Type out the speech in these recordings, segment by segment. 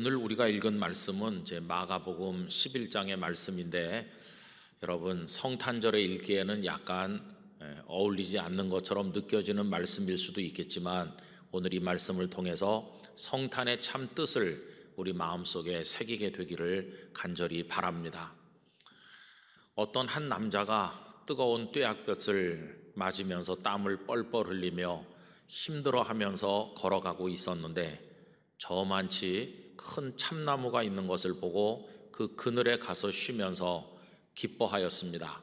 오늘 우리가 읽은 말씀은 제 마가복음 11장의 말씀인데 여러분 성탄절에 읽기에는 약간 예, 어울리지 않는 것처럼 느껴지는 말씀일 수도 있겠지만 오늘 이 말씀을 통해서 성탄의 참 뜻을 우리 마음속에 새기게 되기를 간절히 바랍니다. 어떤 한 남자가 뜨거운 뙤약볕을 맞으면서 땀을 뻘뻘 흘리며 힘들어 하면서 걸어가고 있었는데 저만치 큰 참나무가 있는 것을 보고 그 그늘에 가서 쉬면서 기뻐하였습니다.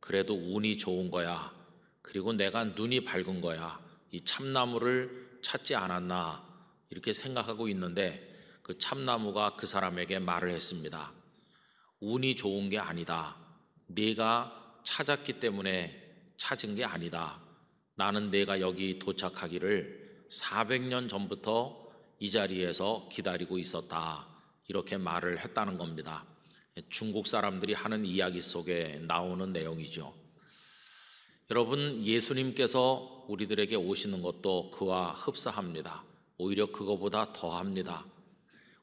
그래도 운이 좋은 거야. 그리고 내가 눈이 밝은 거야. 이 참나무를 찾지 않았나. 이렇게 생각하고 있는데 그 참나무가 그 사람에게 말을 했습니다. 운이 좋은 게 아니다. 네가 찾았기 때문에 찾은 게 아니다. 나는 내가 여기 도착하기를 400년 전부터 이 자리에서 기다리고 있었다. 이렇게 말을 했다는 겁니다. 중국 사람들이 하는 이야기 속에 나오는 내용이죠. 여러분, 예수님께서 우리들에게 오시는 것도 그와 흡사합니다. 오히려 그거보다 더합니다.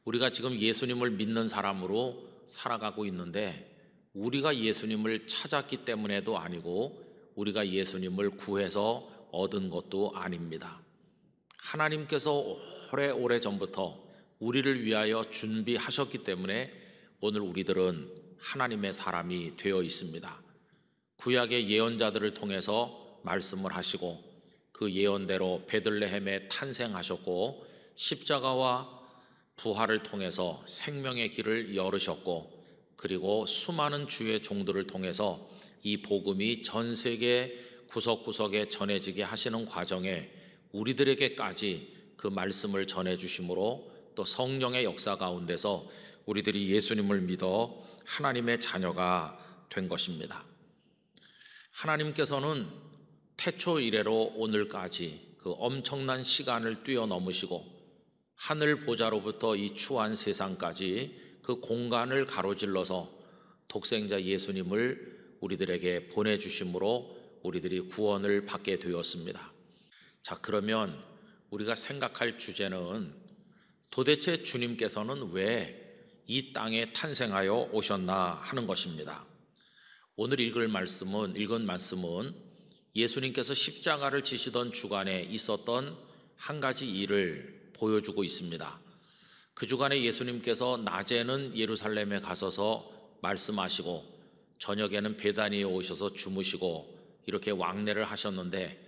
우리가 지금 예수님을 믿는 사람으로 살아가고 있는데 우리가 예수님을 찾았기 때문에도 아니고 우리가 예수님을 구해서 얻은 것도 아닙니다. 하나님께서 오래 오래 전부터 우리를 위하여 준비하셨기 때문에 오늘 우리들은 하나님의 사람이 되어 있습니다. 구약의 예언자들을 통해서 말씀을 하시고 그 예언대로 베들레헴에 탄생하셨고 십자가와 부활을 통해서 생명의 길을 열으셨고 그리고 수많은 주의 종들을 통해서 이 복음이 전 세계 구석구석에 전해지게 하시는 과정에 우리들에게까지 그 말씀을 전해 주심으로 또 성령의 역사 가운데서 우리들이 예수님을 믿어 하나님의 자녀가 된 것입니다. 하나님께서는 태초 이래로 오늘까지 그 엄청난 시간을 뛰어넘으시고 하늘 보좌로부터 이 추한 세상까지 그 공간을 가로질러서 독생자 예수님을 우리들에게 보내주심으로 우리들이 구원을 받게 되었습니다. 자, 그러면 우리가 생각할 주제는 도대체 주님께서는 왜 이 땅에 탄생하여 오셨나 하는 것입니다. 오늘 읽을 말씀은 읽은 말씀은 예수님께서 십자가를 지시던 주간에 있었던 한 가지 일을 보여주고 있습니다. 그 주간에 예수님께서 낮에는 예루살렘에 가서서 말씀하시고 저녁에는 베다니에 오셔서 주무시고 이렇게 왕래를 하셨는데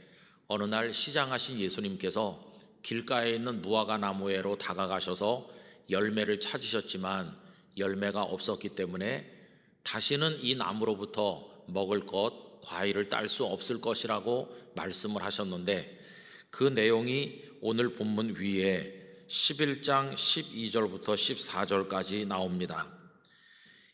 어느 날 시장하신 예수님께서 길가에 있는 무화과 나무에로 다가가셔서 열매를 찾으셨지만 열매가 없었기 때문에 다시는 이 나무로부터 먹을 것, 과일을 딸 수 없을 것이라고 말씀을 하셨는데 그 내용이 오늘 본문 위에 11장 12절부터 14절까지 나옵니다.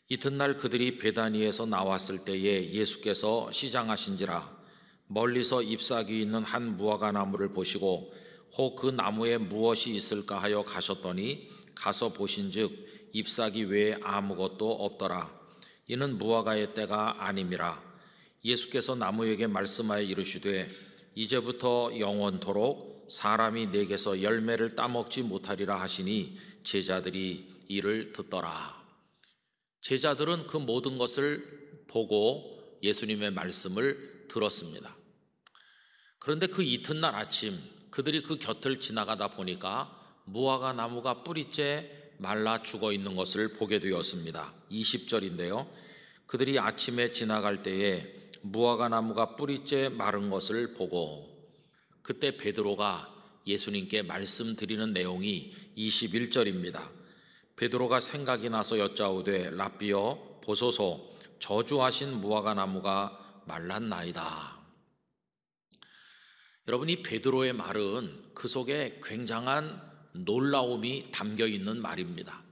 이튿날 그들이 베다니에서 나왔을 때에 예수께서 시장하신지라 멀리서 잎사귀 있는 한 무화과 나무를 보시고 혹그 나무에 무엇이 있을까 하여 가셨더니 가서 보신즉 잎사귀 외에 아무것도 없더라 이는 무화과의 때가 아님이라 예수께서 나무에게 말씀하여 이르시되 이제부터 영원토록 사람이 내게서 열매를 따먹지 못하리라 하시니 제자들이 이를 듣더라 제자들은 그 모든 것을 보고 예수님의 말씀을 들었습니다 그런데 그 이튿날 아침 그들이 그 곁을 지나가다 보니까 무화과 나무가 뿌리째 말라 죽어 있는 것을 보게 되었습니다. 20절인데요. 그들이 아침에 지나갈 때에 무화과 나무가 뿌리째 마른 것을 보고 그때 베드로가 예수님께 말씀드리는 내용이 21절입니다. 베드로가 생각이 나서 여짜오되 라비어 보소서 저주하신 무화과 나무가 말랐나이다. 여러분 이 베드로의 말은 그 속에 굉장한 놀라움이 담겨 있는 말입니다.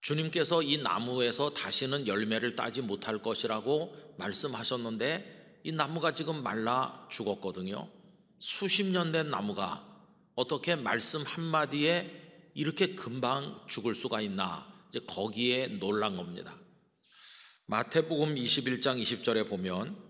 주님께서 이 나무에서 다시는 열매를 따지 못할 것이라고 말씀하셨는데 이 나무가 지금 말라 죽었거든요. 수십 년 된 나무가 어떻게 말씀 한마디에 이렇게 금방 죽을 수가 있나 이제 거기에 놀란 겁니다. 마태복음 21장 20절에 보면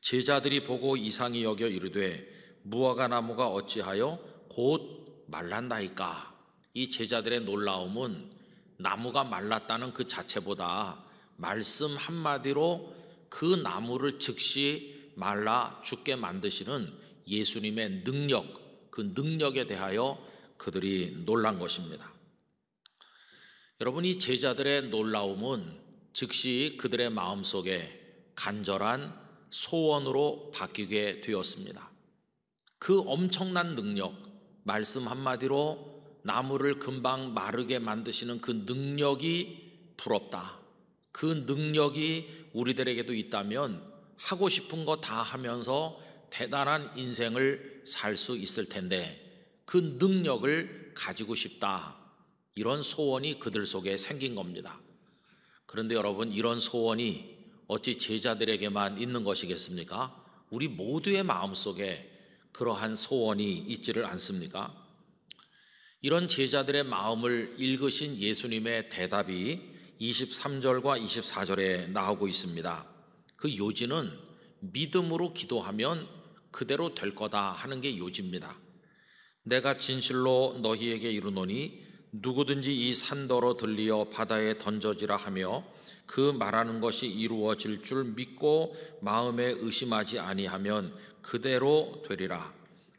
제자들이 보고 이상히 여겨 이르되 무화과 나무가 어찌하여 곧 말란다이까 이 제자들의 놀라움은 나무가 말랐다는 그 자체보다 말씀 한마디로 그 나무를 즉시 말라 죽게 만드시는 예수님의 능력 그 능력에 대하여 그들이 놀란 것입니다. 여러분 이 제자들의 놀라움은 즉시 그들의 마음속에 간절한 소원으로 바뀌게 되었습니다. 그 엄청난 능력, 말씀 한마디로 나무를 금방 마르게 만드시는 그 능력이 부럽다. 그 능력이 우리들에게도 있다면 하고 싶은 거 다 하면서 대단한 인생을 살 수 있을 텐데 그 능력을 가지고 싶다. 이런 소원이 그들 속에 생긴 겁니다. 그런데 여러분, 이런 소원이 어찌 제자들에게만 있는 것이겠습니까? 우리 모두의 마음속에 그러한 소원이 있지를 않습니까? 이런 제자들의 마음을 읽으신 예수님의 대답이 23절과 24절에 나오고 있습니다. 그 요지는 믿음으로 기도하면 그대로 될 거다 하는 게 요지입니다. 내가 진실로 너희에게 이르노니 누구든지 이 산더러 들리어 바다에 던져지라 하며 그 말하는 것이 이루어질 줄 믿고 마음에 의심하지 아니하면 그대로 되리라.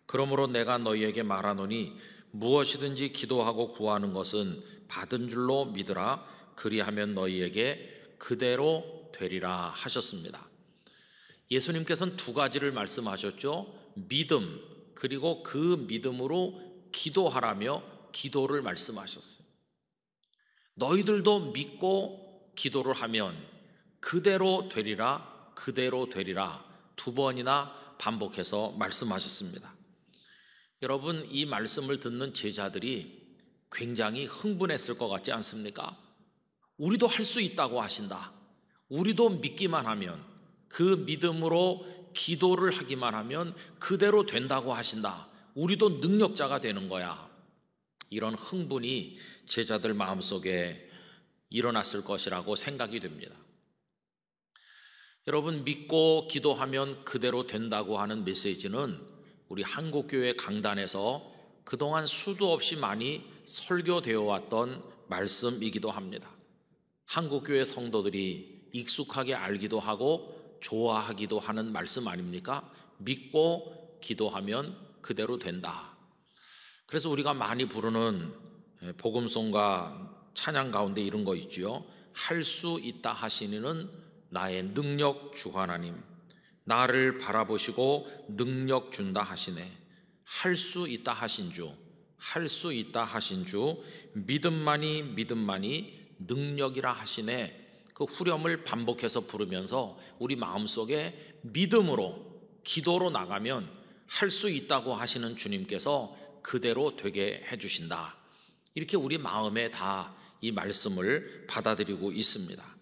그러므로 내가 너희에게 말하노니 무엇이든지 기도하고 구하는 것은 받은 줄로 믿으라. 그리하면 너희에게 그대로 되리라 하셨습니다. 예수님께서는 두 가지를 말씀하셨죠. 믿음 그리고 그 믿음으로 기도하라며 기도를 말씀하셨어요. 너희들도 믿고 기도를 하면 그대로 되리라, 그대로 되리라 두 번이나 반복해서 말씀하셨습니다. 여러분, 이 말씀을 듣는 제자들이 굉장히 흥분했을 것 같지 않습니까? 우리도 할 수 있다고 하신다. 우리도 믿기만 하면 그 믿음으로 기도를 하기만 하면 그대로 된다고 하신다. 우리도 능력자가 되는 거야. 이런 흥분이 제자들 마음속에 일어났을 것이라고 생각이 됩니다. 여러분 믿고 기도하면 그대로 된다고 하는 메시지는 우리 한국교회 강단에서 그동안 수도 없이 많이 설교되어 왔던 말씀이기도 합니다. 한국교회 성도들이 익숙하게 알기도 하고 좋아하기도 하는 말씀 아닙니까? 믿고 기도하면 그대로 된다. 그래서 우리가 많이 부르는 예, 복음송과 찬양 가운데 이런 거 있지요. 할 수 있다 하시니는 나의 능력 주 하나님. 나를 바라보시고 능력 준다 하시네. 할 수 있다 하신 주. 할 수 있다 하신 주. 믿음만이 믿음만이 능력이라 하시네. 그 후렴을 반복해서 부르면서 우리 마음속에 믿음으로 기도로 나가면 할 수 있다고 하시는 주님께서 그대로 되게 해주신다. 이렇게 우리 마음에 다 이 말씀을 받아들이고 있습니다.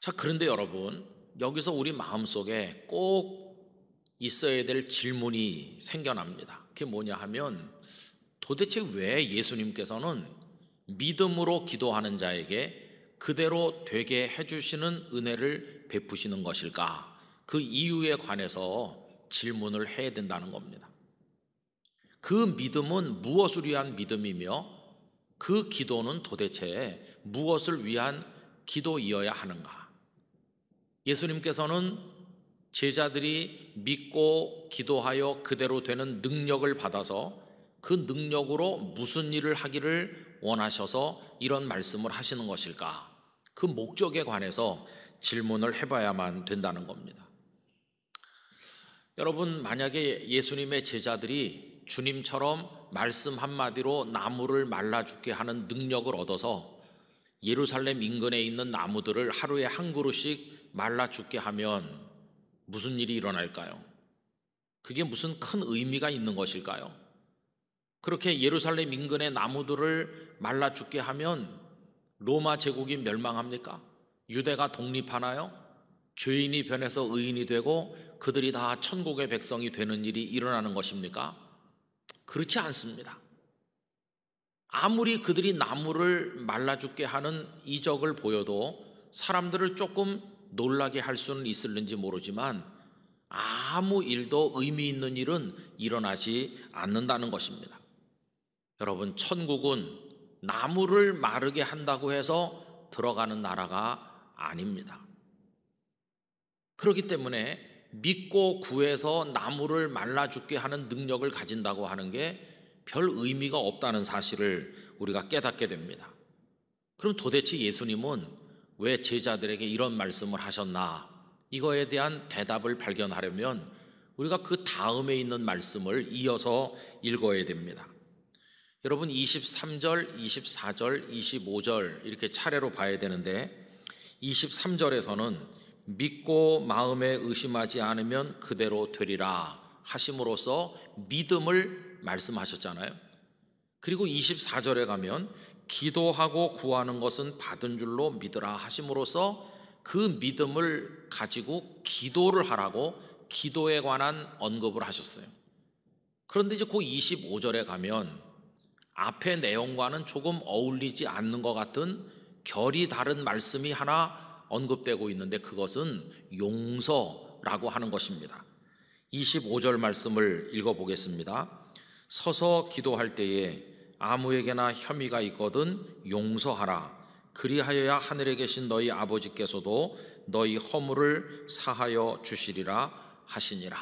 자, 그런데 여러분, 여기서 우리 마음 속에 꼭 있어야 될 질문이 생겨납니다. 그게 뭐냐 하면 도대체 왜 예수님께서는 믿음으로 기도하는 자에게 그대로 되게 해주시는 은혜를 베푸시는 것일까? 그 이유에 관해서 질문을 해야 된다는 겁니다. 그 믿음은 무엇을 위한 믿음이며 그 기도는 도대체 무엇을 위한 기도이어야 하는가? 예수님께서는 제자들이 믿고 기도하여 그대로 되는 능력을 받아서 그 능력으로 무슨 일을 하기를 원하셔서 이런 말씀을 하시는 것일까? 그 목적에 관해서 질문을 해봐야만 된다는 겁니다. 여러분, 만약에 예수님의 제자들이 주님처럼 말씀 한마디로 나무를 말라 죽게 하는 능력을 얻어서 예루살렘 인근에 있는 나무들을 하루에 한 그루씩 말라 죽게 하면 무슨 일이 일어날까요? 그게 무슨 큰 의미가 있는 것일까요? 그렇게 예루살렘 인근의 나무들을 말라 죽게 하면 로마 제국이 멸망합니까? 유대가 독립하나요? 죄인이 변해서 의인이 되고 그들이 다 천국의 백성이 되는 일이 일어나는 것입니까? 그렇지 않습니다. 아무리 그들이 나무를 말라 죽게 하는 이적을 보여도 사람들을 조금 놀라게 할 수는 있을는지 모르지만 아무 일도 의미 있는 일은 일어나지 않는다는 것입니다. 여러분, 천국은 나무를 마르게 한다고 해서 들어가는 나라가 아닙니다. 그렇기 때문에 믿고 구해서 나무를 말라 죽게 하는 능력을 가진다고 하는 게 별 의미가 없다는 사실을 우리가 깨닫게 됩니다. 그럼 도대체 예수님은 왜 제자들에게 이런 말씀을 하셨나? 이거에 대한 대답을 발견하려면 우리가 그 다음에 있는 말씀을 이어서 읽어야 됩니다. 여러분 23절, 24절, 25절 이렇게 차례로 봐야 되는데 23절에서는 믿고 마음에 의심하지 않으면 그대로 되리라 하심으로써 믿음을 말씀하셨잖아요. 그리고 24절에 가면 기도하고 구하는 것은 받은 줄로 믿으라 하심으로써 그 믿음을 가지고 기도를 하라고 기도에 관한 언급을 하셨어요. 그런데 이제 그 25절에 가면 앞의 내용과는 조금 어울리지 않는 것 같은 결이 다른 말씀이 하나 언급되고 있는데 그것은 용서라고 하는 것입니다. 25절 말씀을 읽어보겠습니다. 서서 기도할 때에 아무에게나 혐의가 있거든 용서하라. 그리하여야 하늘에 계신 너희 아버지께서도 너희 허물을 사하여 주시리라 하시니라.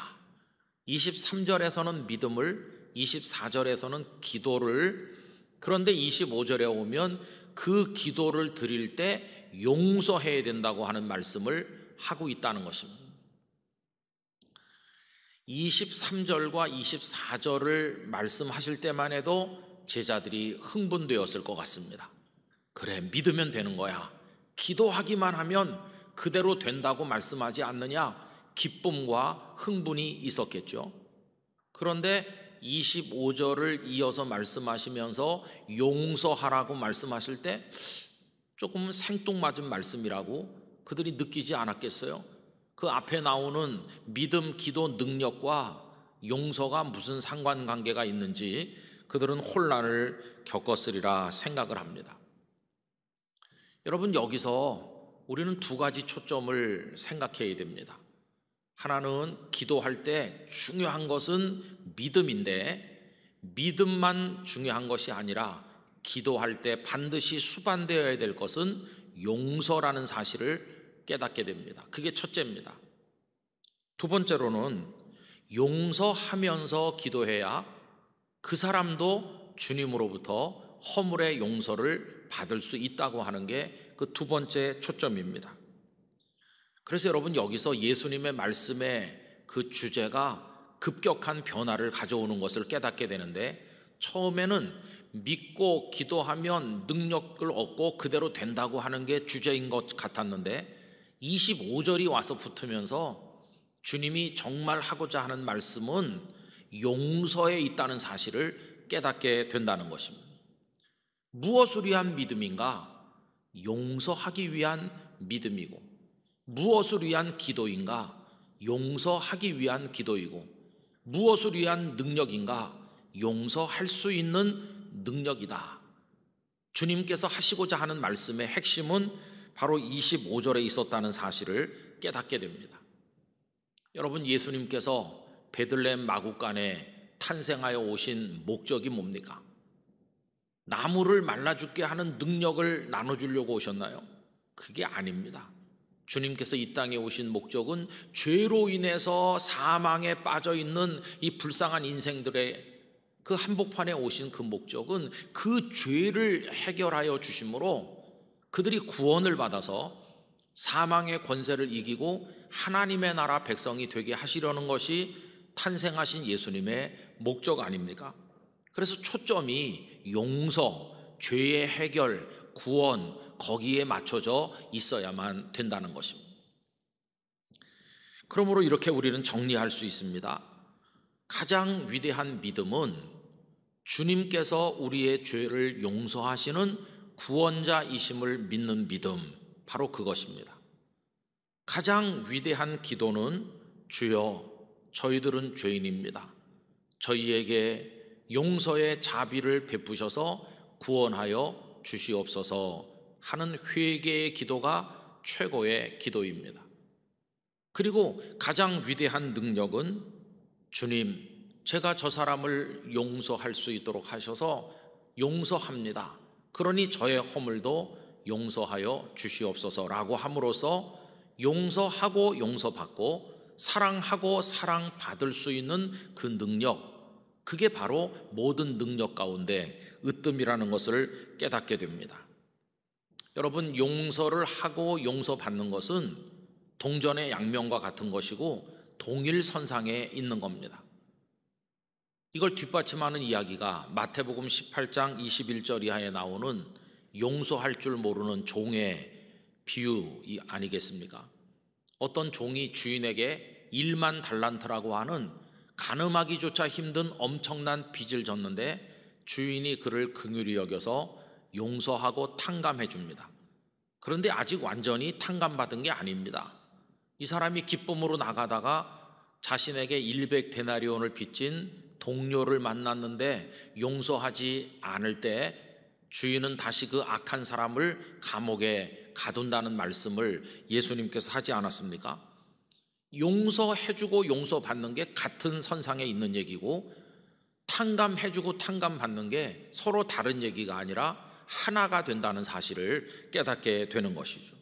23절에서는 믿음을, 24절에서는 기도를, 그런데 25절에 오면 그 기도를 드릴 때 용서해야 된다고 하는 말씀을 하고 있다는 것입니다. 23절과 24절을 말씀하실 때만 해도 제자들이 흥분되었을 것 같습니다. 그래, 믿으면 되는 거야. 기도하기만 하면 그대로 된다고 말씀하지 않느냐? 기쁨과 흥분이 있었겠죠. 그런데 25절을 이어서 말씀하시면서 용서하라고 말씀하실 때 조금 생뚱맞은 말씀이라고 그들이 느끼지 않았겠어요? 그 앞에 나오는 믿음, 기도, 능력과 용서가 무슨 상관관계가 있는지 그들은 혼란을 겪었으리라 생각을 합니다. 여러분, 여기서 우리는 두 가지 초점을 생각해야 됩니다. 하나는 기도할 때 중요한 것은 믿음인데 믿음만 중요한 것이 아니라 기도할 때 반드시 수반되어야 될 것은 용서라는 사실을 깨닫게 됩니다. 그게 첫째입니다. 두 번째로는 용서하면서 기도해야 그 사람도 주님으로부터 허물의 용서를 받을 수 있다고 하는 게 그 두 번째 초점입니다. 그래서 여러분 여기서 예수님의 말씀의 그 주제가 급격한 변화를 가져오는 것을 깨닫게 되는데 처음에는 믿고 기도하면 능력을 얻고 그대로 된다고 하는 게 주제인 것 같았는데 25절이 와서 붙으면서 주님이 정말 하고자 하는 말씀은 용서에 있다는 사실을 깨닫게 된다는 것입니다. 무엇을 위한 믿음인가? 용서하기 위한 믿음이고 무엇을 위한 기도인가? 용서하기 위한 기도이고 무엇을 위한 능력인가? 용서할 수 있는 능력이다. 주님께서 하시고자 하는 말씀의 핵심은 바로 25절에 있었다는 사실을 깨닫게 됩니다. 여러분 예수님께서 베들레헴 마구간에 탄생하여 오신 목적이 뭡니까? 나무를 말라 죽게 하는 능력을 나눠 주려고 오셨나요? 그게 아닙니다. 주님께서 이 땅에 오신 목적은 죄로 인해서 사망에 빠져 있는 이 불쌍한 인생들의 그 한복판에 오신 그 목적은 그 죄를 해결하여 주심으로 그들이 구원을 받아서 사망의 권세를 이기고 하나님의 나라 백성이 되게 하시려는 것이 탄생하신 예수님의 목적 아닙니까? 그래서 초점이 용서, 죄의 해결, 구원, 거기에 맞춰져 있어야만 된다는 것입니다. 그러므로 이렇게 우리는 정리할 수 있습니다. 가장 위대한 믿음은 주님께서 우리의 죄를 용서하시는 구원자이심을 믿는 믿음, 바로 그것입니다. 가장 위대한 기도는 주여, 저희들은 죄인입니다. 저희에게 용서의 자비를 베푸셔서 구원하여 주시옵소서 하는 회개의 기도가 최고의 기도입니다. 그리고 가장 위대한 능력은 주님, 제가 저 사람을 용서할 수 있도록 하셔서 용서합니다. 그러니 저의 허물도 용서하여 주시옵소서라고 함으로써 용서하고 용서받고 사랑하고 사랑받을 수 있는 그 능력, 그게 바로 모든 능력 가운데 으뜸이라는 것을 깨닫게 됩니다. 여러분 용서를 하고 용서받는 것은 동전의 양면과 같은 것이고 동일 선상에 있는 겁니다. 이걸 뒷받침하는 이야기가 마태복음 18장 21절 이하에 나오는 용서할 줄 모르는 종의 비유 아니겠습니까? 어떤 종이 주인에게 1만 달란트라고 하는 가늠하기조차 힘든 엄청난 빚을 졌는데 주인이 그를 긍휼히 여겨서 용서하고 탕감해 줍니다. 그런데 아직 완전히 탕감받은 게 아닙니다. 이 사람이 기쁨으로 나가다가 자신에게 100데나리온을 빚진 동료를 만났는데 용서하지 않을 때 주인은 다시 그 악한 사람을 감옥에 가둔다는 말씀을 예수님께서 하지 않았습니까? 용서해주고 용서받는 게 같은 선상에 있는 얘기고 탕감해주고 탕감받는 게 서로 다른 얘기가 아니라 하나가 된다는 사실을 깨닫게 되는 것이죠.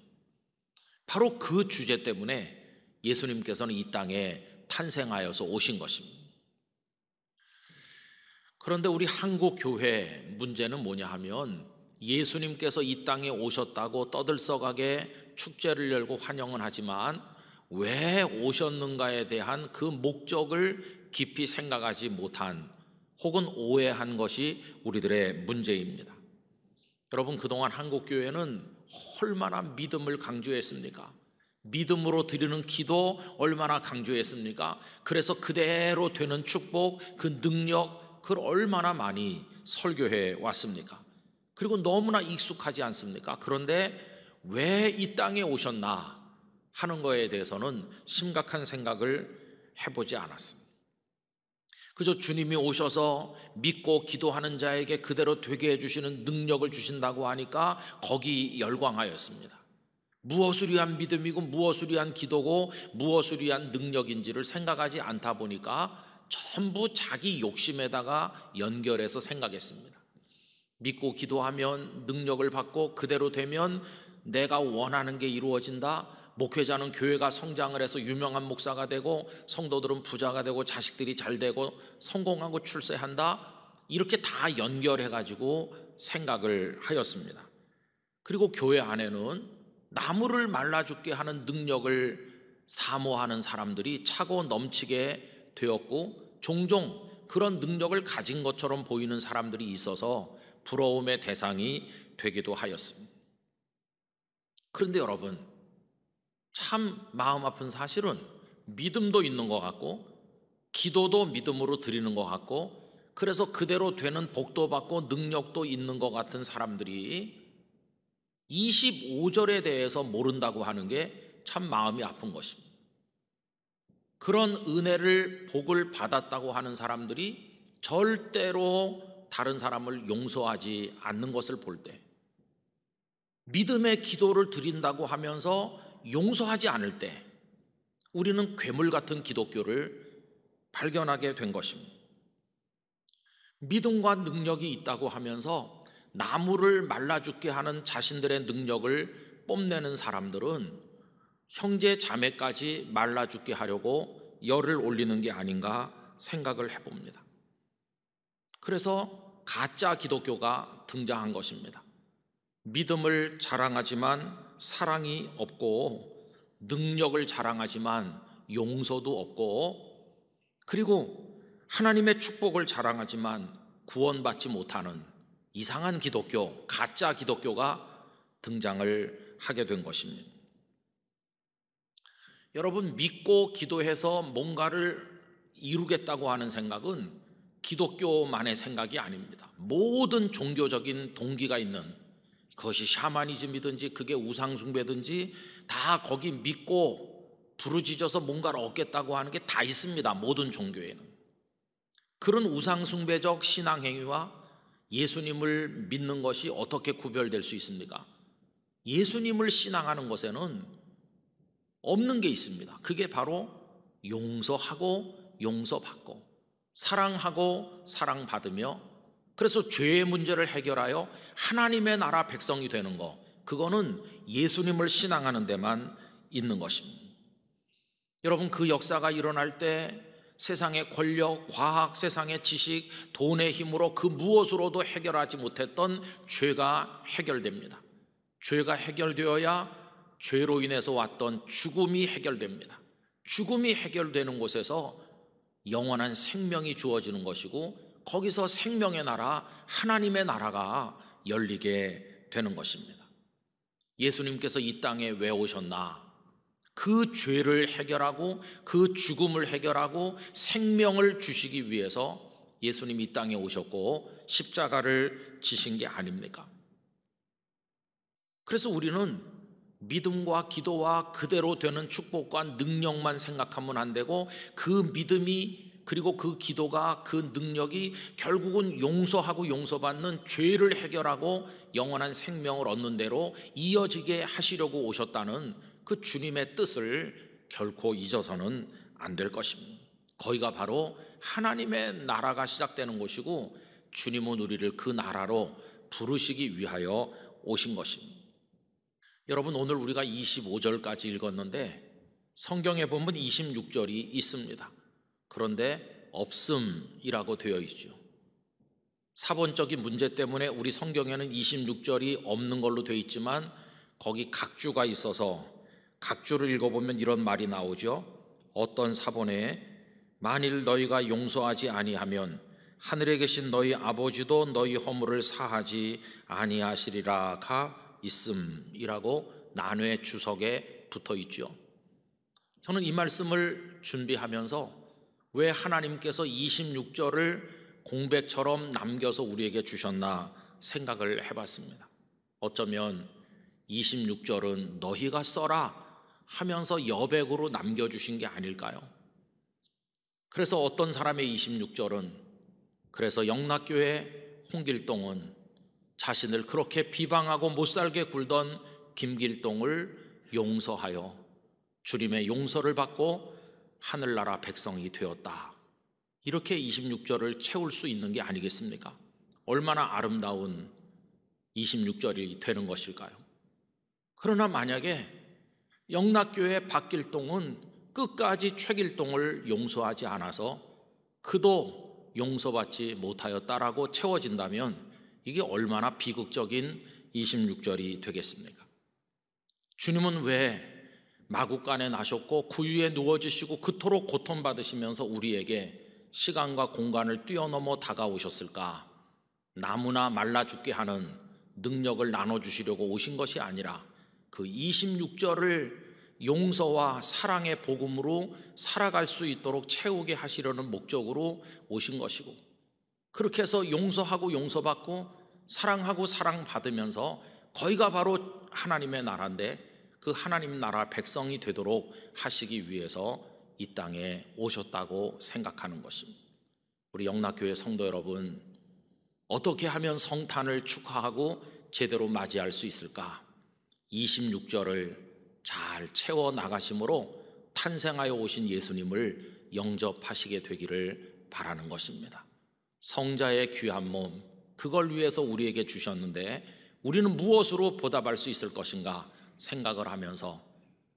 바로 그 주제 때문에 예수님께서는 이 땅에 탄생하여서 오신 것입니다. 그런데 우리 한국 교회 문제는 뭐냐 하면 예수님께서 이 땅에 오셨다고 떠들썩하게 축제를 열고 환영은 하지만 왜 오셨는가에 대한 그 목적을 깊이 생각하지 못한 혹은 오해한 것이 우리들의 문제입니다. 여러분 그동안 한국 교회는 얼마나 믿음을 강조했습니까? 믿음으로 드리는 기도 얼마나 강조했습니까? 그래서 그대로 되는 축복, 그 능력, 그걸 얼마나 많이 설교해 왔습니까? 그리고 너무나 익숙하지 않습니까? 그런데 왜 이 땅에 오셨나 하는 거에 대해서는 심각한 생각을 해보지 않았습니다. 그저 주님이 오셔서 믿고 기도하는 자에게 그대로 되게 해주시는 능력을 주신다고 하니까 거기 열광하였습니다. 무엇을 위한 믿음이고 무엇을 위한 기도고 무엇을 위한 능력인지를 생각하지 않다 보니까 전부 자기 욕심에다가 연결해서 생각했습니다. 믿고 기도하면 능력을 받고 그대로 되면 내가 원하는 게 이루어진다. 목회자는 교회가 성장을 해서 유명한 목사가 되고 성도들은 부자가 되고 자식들이 잘 되고 성공하고 출세한다. 이렇게 다 연결해 가지고 생각을 하였습니다. 그리고 교회 안에는 나무를 말라 죽게 하는 능력을 사모하는 사람들이 차고 넘치게 되었고 종종 그런 능력을 가진 것처럼 보이는 사람들이 있어서 부러움의 대상이 되기도 하였습니다. 그런데 여러분, 참 마음 아픈 사실은 믿음도 있는 것 같고 기도도 믿음으로 드리는 것 같고 그래서 그대로 되는 복도 받고 능력도 있는 것 같은 사람들이 25절에 대해서 모른다고 하는 게 참 마음이 아픈 것입니다. 그런 은혜를 복을 받았다고 하는 사람들이 절대로 다른 사람을 용서하지 않는 것을 볼 때 믿음의 기도를 드린다고 하면서 용서하지 않을 때 우리는 괴물 같은 기독교를 발견하게 된 것입니다. 믿음과 능력이 있다고 하면서 나무를 말라 죽게 하는 자신들의 능력을 뽐내는 사람들은 형제 자매까지 말라 죽게 하려고 열을 올리는 게 아닌가 생각을 해봅니다. 그래서 가짜 기독교가 등장한 것입니다. 믿음을 자랑하지만 사랑이 없고 능력을 자랑하지만 용서도 없고 그리고 하나님의 축복을 자랑하지만 구원받지 못하는 이상한 기독교, 가짜 기독교가 등장을 하게 된 것입니다. 여러분, 믿고 기도해서 뭔가를 이루겠다고 하는 생각은 기독교만의 생각이 아닙니다. 모든 종교적인 동기가 있는 그것이 샤머니즘이든지 그게 우상숭배든지 다 거기 믿고 부르짖어서 뭔가를 얻겠다고 하는 게 다 있습니다. 모든 종교에는. 그런 우상숭배적 신앙행위와 예수님을 믿는 것이 어떻게 구별될 수 있습니까? 예수님을 신앙하는 것에는 없는 게 있습니다. 그게 바로 용서하고 용서받고 사랑하고 사랑받으며 그래서 죄의 문제를 해결하여 하나님의 나라 백성이 되는 거, 그거는 예수님을 신앙하는 데만 있는 것입니다. 여러분, 그 역사가 일어날 때 세상의 권력, 과학, 세상의 지식, 돈의 힘으로 그 무엇으로도 해결하지 못했던 죄가 해결됩니다. 죄가 해결되어야 죄로 인해서 왔던 죽음이 해결됩니다. 죽음이 해결되는 곳에서 영원한 생명이 주어지는 것이고 거기서 생명의 나라, 하나님의 나라가 열리게 되는 것입니다. 예수님께서 이 땅에 왜 오셨나? 그 죄를 해결하고 그 죽음을 해결하고 생명을 주시기 위해서 예수님 이 땅에 오셨고 십자가를 지신 게 아닙니까? 그래서 우리는 믿음과 기도와 그대로 되는 축복과 능력만 생각하면 안 되고 그 믿음이 그리고 그 기도가 그 능력이 결국은 용서하고 용서받는 죄를 해결하고 영원한 생명을 얻는 대로 이어지게 하시려고 오셨다는 그 주님의 뜻을 결코 잊어서는 안 될 것입니다. 거기가 바로 하나님의 나라가 시작되는 곳이고 주님은 우리를 그 나라로 부르시기 위하여 오신 것입니다. 여러분 오늘 우리가 25절까지 읽었는데 성경에 보면 26절이 있습니다. 그런데 없음이라고 되어 있죠. 사본적인 문제 때문에 우리 성경에는 26절이 없는 걸로 되어 있지만 거기 각주가 있어서 각주를 읽어보면 이런 말이 나오죠. 어떤 사본에 만일 너희가 용서하지 아니하면 하늘에 계신 너희 아버지도 너희 허물을 사하지 아니하시리라가 있음이라고 난회 주석에 붙어 있죠. 저는 이 말씀을 준비하면서 왜 하나님께서 26절을 공백처럼 남겨서 우리에게 주셨나 생각을 해봤습니다. 어쩌면 26절은 너희가 써라 하면서 여백으로 남겨주신 게 아닐까요? 그래서 어떤 사람의 26절은 그래서 영락교회 홍길동은 자신을 그렇게 비방하고 못살게 굴던 김길동을 용서하여 주님의 용서를 받고 하늘나라 백성이 되었다. 이렇게 26절을 채울 수 있는 게 아니겠습니까? 얼마나 아름다운 26절이 되는 것일까요? 그러나 만약에 영락교회 박길동은 끝까지 최길동을 용서하지 않아서 그도 용서받지 못하였다라고 채워진다면 이게 얼마나 비극적인 26절이 되겠습니까? 주님은 왜 마구간에 나셨고 구유에 누워지시고 그토록 고통받으시면서 우리에게 시간과 공간을 뛰어넘어 다가오셨을까? 나무나 말라 죽게 하는 능력을 나눠주시려고 오신 것이 아니라 그 26절을 용서와 사랑의 복음으로 살아갈 수 있도록 채우게 하시려는 목적으로 오신 것이고 그렇게 해서 용서하고 용서받고 사랑하고 사랑받으면서 거기가 바로 하나님의 나라인데 그 하나님 나라 백성이 되도록 하시기 위해서 이 땅에 오셨다고 생각하는 것입니다. 우리 영락교회 성도 여러분, 어떻게 하면 성탄을 축하하고 제대로 맞이할 수 있을까? 26절을 잘 채워 나가심으로 탄생하여 오신 예수님을 영접하시게 되기를 바라는 것입니다. 성자의 귀한 몸, 그걸 위해서 우리에게 주셨는데 우리는 무엇으로 보답할 수 있을 것인가? 생각을 하면서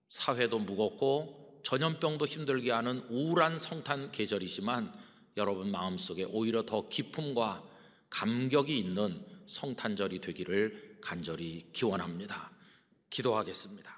사회도 무겁고 전염병도 힘들게 하는 우울한 성탄 계절이지만 여러분 마음속에 오히려 더 기품과 감격이 있는 성탄절이 되기를 간절히 기원합니다. 기도하겠습니다.